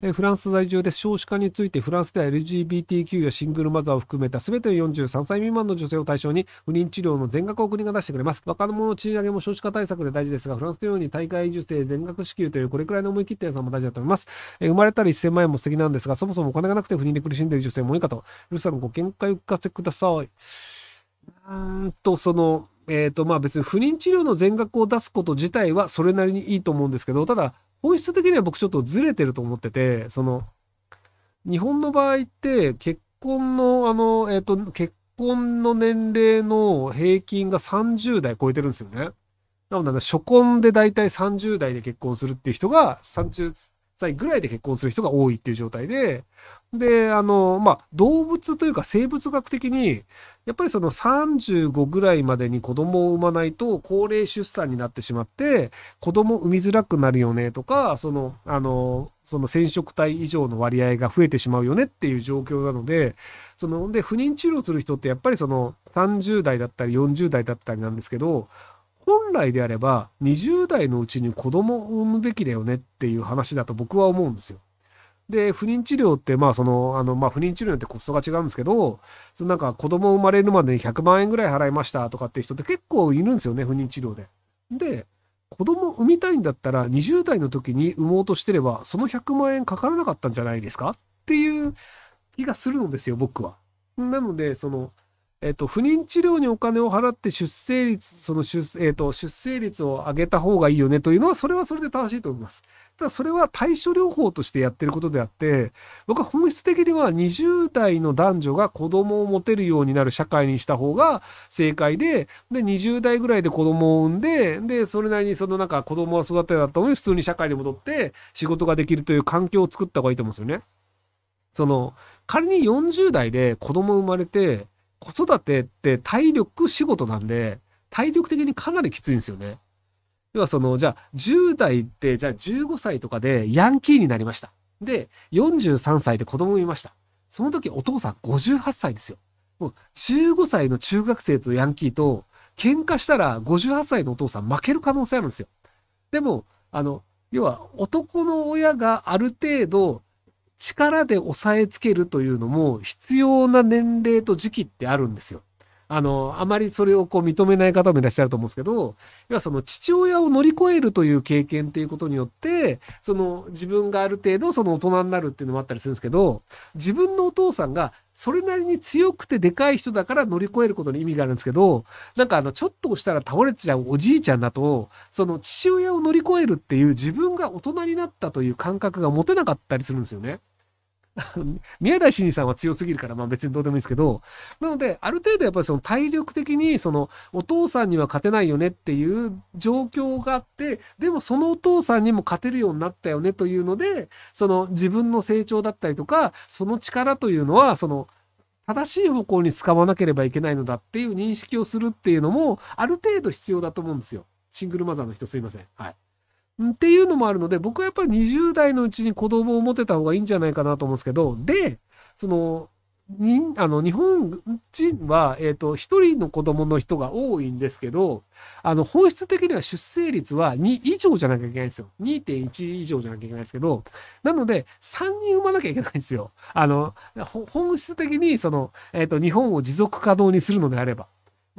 フランス在住です。少子化についてフランスでは LGBTQ やシングルマザーを含めた全ての43歳未満の女性を対象に不妊治療の全額を国が出してくれます。若者の賃上げも少子化対策で大事ですが、フランスのように大会受精全額支給というこれくらいの思い切った予算も大事だと思います。え生まれたら1000万円も素敵なんですが、そもそもお金がなくて不妊で苦しんでいる女性も多いかと。ルサのご見解を聞かせください。うーんと、その、えっ、ー、と、まあ別に不妊治療の全額を出すこと自体はそれなりにいいと思うんですけど、ただ、本質的には僕ちょっとずれてると思ってて、その、日本の場合って結婚の、あの、えっ、ー、と、結婚の年齢の平均が30代超えてるんですよね。なので、初婚で大体30代で結婚するっていう人が、30歳ぐらいで結婚する人が多いっていう状態で、で、あの、まあ、動物というか生物学的に、やっぱりその35ぐらいまでに子供を産まないと高齢出産になってしまって、子供産みづらくなるよねとか、その、あの、その染色体以上の割合が増えてしまうよねっていう状況なので、その、で、不妊治療する人ってやっぱりその30代だったり40代だったりなんですけど、本来であれば20代のうちに子供を産むべきだよねっていう話だと僕は思うんですよ。で、不妊治療って、まあその、あの、まあ不妊治療によってコストが違うんですけど、そのなんか子供生まれるまでに100万円ぐらい払いましたとかって人って結構いるんですよね、不妊治療で。で、子供産みたいんだったら20代の時に産もうとしてれば、その100万円かからなかったんじゃないですかっていう気がするのですよ、僕は。なので、その、えっと、不妊治療にお金を払って出生率、その出,、えっと、出生率を上げた方がいいよねというのは、それはそれで正しいと思います。ただ、それは対処療法としてやってることであって、僕は本質的には20代の男女が子供を持てるようになる社会にした方が正解で、で、20代ぐらいで子供を産んで、で、それなりにそのなんか子供は育てだったのに普通に社会に戻って仕事ができるという環境を作った方がいいと思うんですよね。その、仮に40代で子供生まれて、子育てって体力仕事なんで、体力的にかなりきついんですよね。要はその、じゃあ、10代って、じゃあ15歳とかでヤンキーになりました。で、43歳で子供いました。その時お父さん58歳ですよ。もう15歳の中学生とヤンキーと喧嘩したら58歳のお父さん負ける可能性あるんですよ。でも、あの、要は男の親がある程度力で押さえつけるというのも必要な年齢と時期ってあるんですよ。あの、あまりそれをこう認めない方もいらっしゃると思うんですけど、要はその父親を乗り越えるという経験っていうことによって、その自分がある程度その大人になるっていうのもあったりするんですけど、自分のお父さんがそれなりに強くてでかい人だから乗り越えることに意味があるんですけど、なんかあの、ちょっとしたら倒れちゃうおじいちゃんだと、その父親を乗り越えるっていう自分が大人になったという感覚が持てなかったりするんですよね。宮台真司さんは強すぎるから、まあ別にどうでもいいですけど、なので、ある程度やっぱりその体力的に、その、お父さんには勝てないよねっていう状況があって、でもそのお父さんにも勝てるようになったよねというので、その自分の成長だったりとか、その力というのは、その、正しい方向に使わなければいけないのだっていう認識をするっていうのも、ある程度必要だと思うんですよ。シングルマザーの人すいません。はい。っていうのもあるので、僕はやっぱり20代のうちに子供を持てた方がいいんじゃないかなと思うんですけど、で、その、にあの日本人は、えっ、ー、と、一人の子供の人が多いんですけど、あの、本質的には出生率は2以上じゃなきゃいけないんですよ。2.1以上じゃなきゃいけないんですけど、なので、3人産まなきゃいけないんですよ。あの、本質的に、その、えっ、ー、と、日本を持続可能にするのであれば。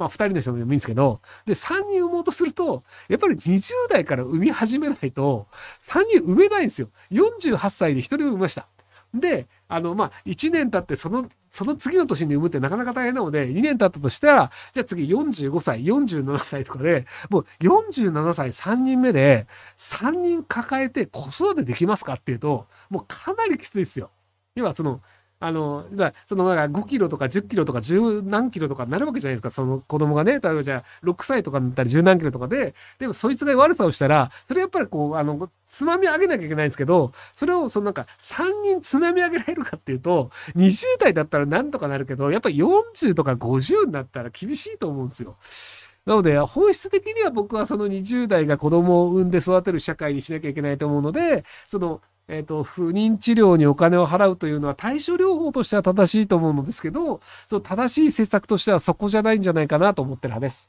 まあ、2人の人でもいいんですけど、で、3人産もうとすると、やっぱり20代から産み始めないと、3人産めないんですよ。48歳で1人産みました。で、あの、まあ、1年経って、その、その次の年に産むってなかなか大変なので、2年経ったとしたら、じゃあ次45歳、47歳とかで、もう47歳3人目で、3人抱えて子育てできますかっていうと、もうかなりきついですよ。要はその、あの、だその、か5キロとか10キロとか十何キロとかなるわけじゃないですか。その子供がね、例えばじゃあ6歳とかになったら十何キロとかで、でもそいつが悪さをしたら、それやっぱりこう、あの、つまみ上げなきゃいけないんですけど、それをそのなんか3人つまみ上げられるかっていうと、20代だったらなんとかなるけど、やっぱり40とか50になったら厳しいと思うんですよ。なので、本質的には僕はその20代が子供を産んで育てる社会にしなきゃいけないと思うので、そのえっ、ー、と、不妊治療にお金を払うというのは対処療法としては正しいと思うのですけど、その正しい政策としてはそこじゃないんじゃないかなと思ってる派です。